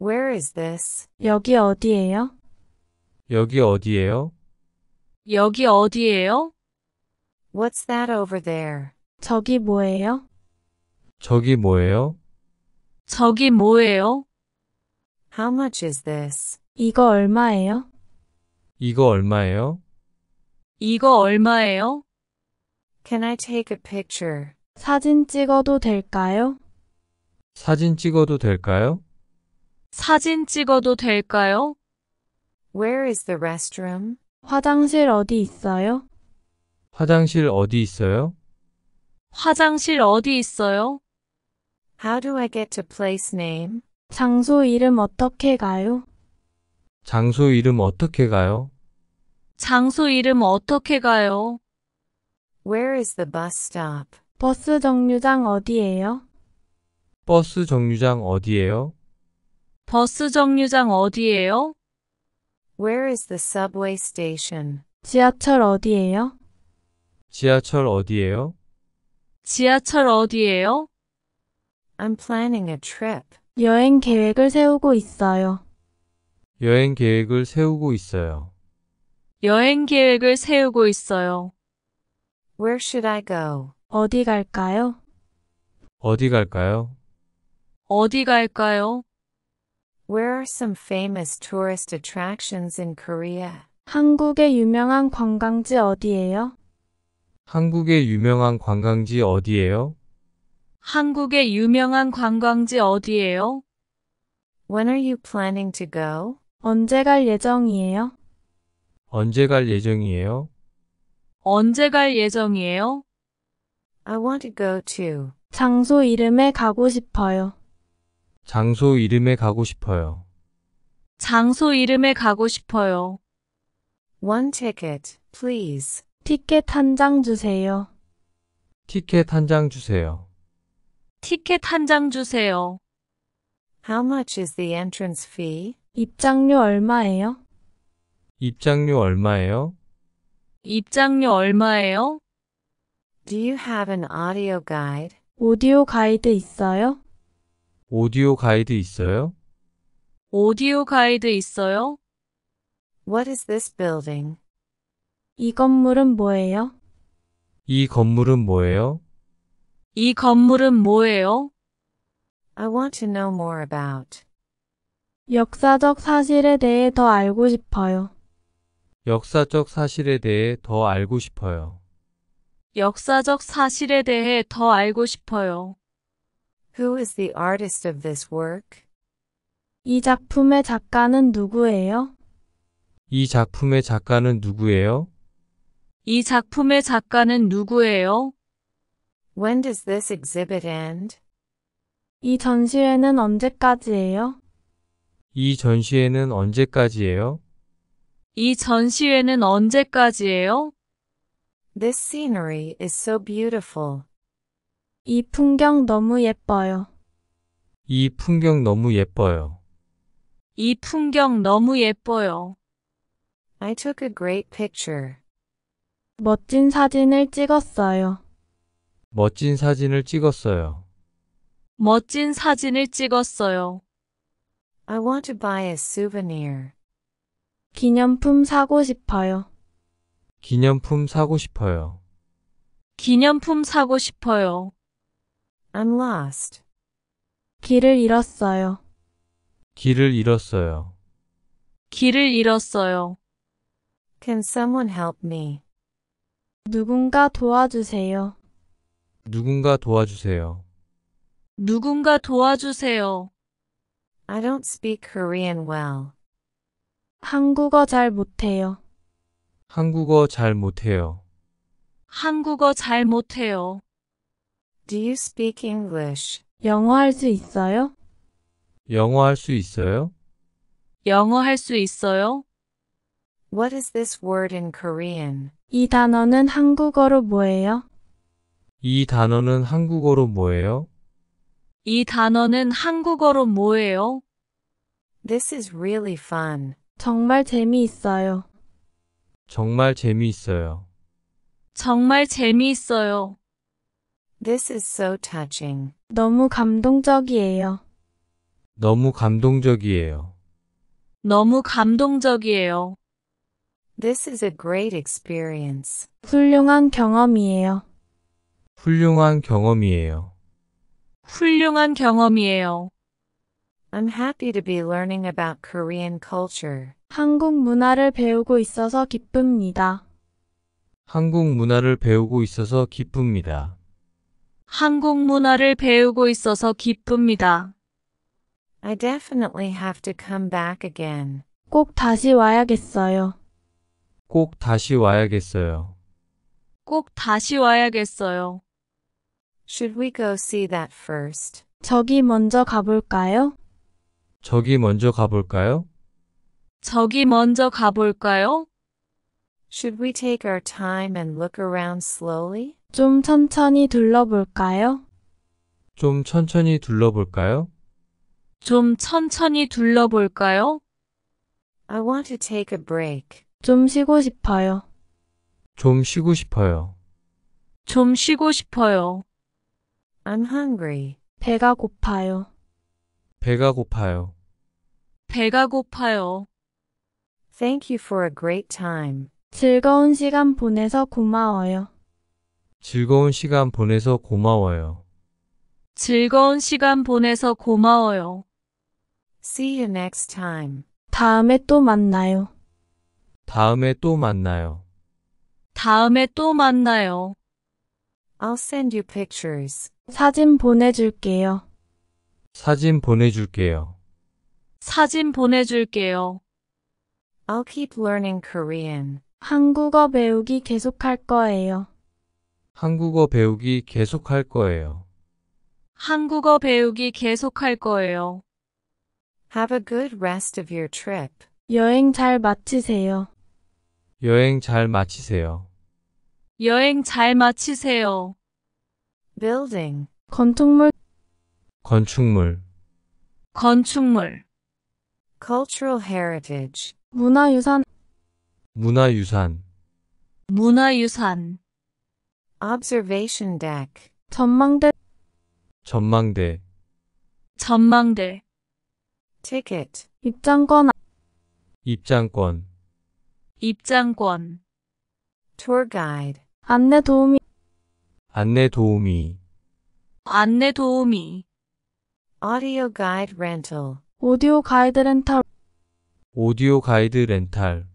Where is this? 여기 어디예요? 여기 어디예요? 여기 어디예요? What's that over there? 저기 뭐예요? 저기 뭐예요? 저기 뭐예요? How much is this? 이거 얼마예요? 이거 얼마예요? 이거 얼마예요? Can I take a picture? 사진 찍어도 될까요? 사진 찍어도 될까요? 사진 찍어도 될까요? Where is the restroom? 화장실 어디 있어요? 화장실 어디 있어요? 화장실 어디 있어요? How do I get to place name? 장소 이름 어떻게 가요? 장소 이름 어떻게 가요? 장소 이름 어떻게 가요? Where is the bus stop? 버스 정류장 어디예요? 버스 정류장 어디예요? 버스 정류장 어디예요? Where is the subway station? 지하철 어디예요? 지하철 어디예요? 지하철 어디예요? I'm planning a trip. 여행 계획을 세우고 있어요. 여행 계획을 세우고 있어요. 여행 계획을 세우고 있어요. Where should I go? 어디 갈까요? 어디 갈까요? 어디 갈까요? Where are some famous tourist attractions in Korea? 한국의 유명한 관광지 어디예요? 한국의 유명한 관광지 어디예요? 한국의 유명한 관광지 어디예요? When are you planning to go? 언제 갈 예정이에요? 언제 갈 예정이에요? 언제 갈 예정이에요? I want to go to 장소 이름에 가고 싶어요. 장소 이름에 가고 싶어요. 장소 이름에 가고 싶어요. One ticket, please. 티켓 한 장 주세요. 티켓 한 장 주세요. 티켓 한 장 주세요. How much is the entrance fee? 입장료 얼마예요? 입장료 얼마예요? 입장료 얼마예요? Do you have an audio guide? 오디오 가이드 있어요? 오디오 가이드 있어요? 오디오 가이드 있어요? What is this building? 이 건물은 뭐예요? 이 건물은 뭐예요? 이 건물은 뭐예요? I want to know more about. 역사적 사실에 대해 더 알고 싶어요. 역사적 사실에 대해 더 알고 싶어요. 역사적 사실에 대해 더 알고 싶어요. Who is the artist of this work? 이 작품의 작가는 누구예요? 이 작품의 작가는 누구예요? 이 작품의 작가는 누구예요? When does this exhibit end? 이 전시회는 언제까지예요? 이 전시회는 언제까지예요? 이 전시회는 언제까지예요? This scenery is so beautiful. 이 풍경 너무 예뻐요. 이 풍경 너무 예뻐요. 이 풍경 너무 예뻐요. I took a great picture. 멋진 사진을 찍었어요. 멋진 사진을 찍었어요. 멋진 사진을 찍었어요. I want to buy a souvenir. 기념품 사고 싶어요. 기념품 사고 싶어요. 기념품 사고 싶어요. I'm lost. 길을 잃었어요. 길을 잃었어요. 길을 잃었어요. Can someone help me? 누군가 도와주세요. 누군가 도와주세요. 누군가 도와주세요. I don't speak Korean well. 한국어 잘 못해요. 한국어 잘 못해요. 한국어 잘 못해요. Do you speak English? 영어 할수 있어요? 영어 할수 있어요? 영어 할 수 있어요? What is this word in Korean? 이 단어는 한국어로 뭐예요? 이 단어는 한국어로 뭐예요? 이 단어는 한국어로 뭐예요? This is really fun. 정말 재미있어요. 정말 재미있어요. 정말 재미있어요. This is so touching. 너무 감동적이에요. 너무 감동적이에요. 너무 감동적이에요. This is a great experience. 훌륭한 경험이에요. 훌륭한 경험이에요. 훌륭한 경험이에요. I'm happy to be learning about Korean culture. 한국 문화를 배우고 있어서 기쁩니다. 한국 문화를 배우고 있어서 기쁩니다. 한국 문화를 배우고 있어서 기쁩니다. I definitely have to come back again. 꼭 다시 와야겠어요. 꼭 다시 와야겠어요. 꼭 다시 와야겠어요. Should we go see that first? 저기 먼저 가볼까요? 저기 먼저 가볼까요? 저기 먼저 가볼까요? Should we take our time and look around slowly? 좀 천천히 둘러볼까요? 좀 천천히 둘러볼까요? 좀 천천히 둘러볼까요? I want to take a break. 좀 쉬고 싶어요. 좀 쉬고 싶어요. 좀 쉬고 싶어요. I'm hungry. 배가 고파요. 배가 고파요. 배가 고파요. Thank you for a great time. 즐거운 시간 보내서 고마워요. 즐거운 시간 보내서 고마워요. 즐거운 시간 보내서 고마워요. See you next time. 다음에 또 만나요. 다음에 또 만나요. 다음에 또 만나요. I'll send you pictures. 사진 보내줄게요. 사진 보내줄게요. 사진 보내줄게요. I'll keep learning Korean. 한국어 배우기 계속할 거예요. 한국어 배우기 계속할 거예요. 한국어 배우기 계속할 거예요. Have a good rest of your trip. 여행 잘 마치세요. 여행 잘 마치세요. 여행 잘 마치세요. Building. 건축물 건축물 건축물 Cultural heritage. 문화유산 문화유산 문화유산 observation deck 전망대 전망대 전망대 ticket 입장권 입장권 입장권 tour guide 안내 도우미 안내 도우미 안내 도우미 audio guide rental 오디오 가이드 렌탈 오디오 가이드 렌탈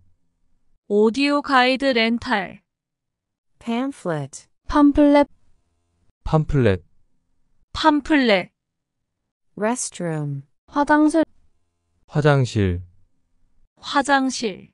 오디오 가이드 렌탈 pamphlet 팜플렛 팜플렛 팜플렛 restroom 화장실 화장실 화장실